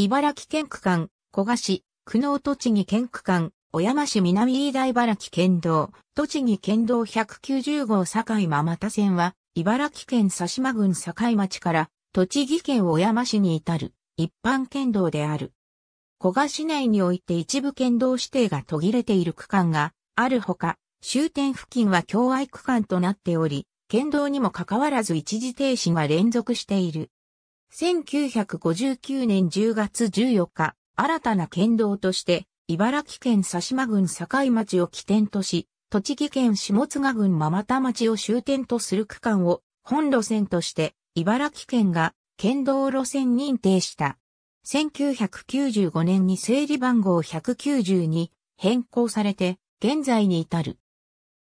茨城県区間、古賀市、久能栃木県区間、小山市南飯田茨城県道、栃木県道190号境間又線は、茨城県佐島郡境町から、栃木県小山市に至る、一般県道である。古賀市内において一部県道指定が途切れている区間があるほか、終点付近は境愛区間となっており、県道にもかかわらず一時停止が連続している。1959年10月14日、新たな県道として、茨城県佐島郡境町を起点とし、栃木県下津賀郡真又町を終点とする区間を本路線として茨城県が県道路線認定した。1995年に整理番号190に変更されて現在に至る。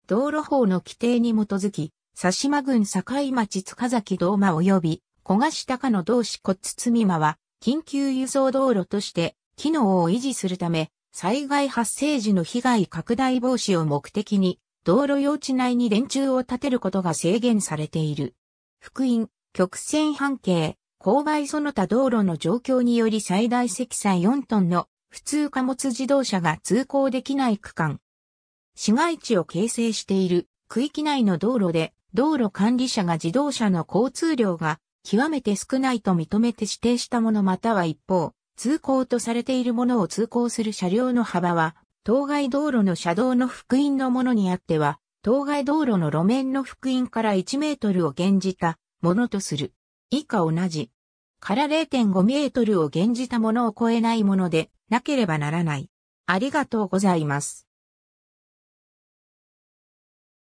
道路法の規定に基づき、佐島郡境町塚崎道間及び小菓子高野同志骨包間は、緊急輸送道路として、機能を維持するため、災害発生時の被害拡大防止を目的に、道路用地内に電柱を建てることが制限されている。福音、曲線半径、勾配その他道路の状況により最大積載4トンの普通貨物自動車が通行できない区間。市街地を形成している区域内の道路で道路管理者が自動車の交通量が極めて少ないと認めて指定したものまたは一方、通行とされているものを通行する車両の幅は、当該道路の車道の福音のものにあっては、当該道路の路面の福音から1メートルを減じたものとする。以下同じ。から0.5メートルを減じたものを超えないものでなければならない。ありがとうございます。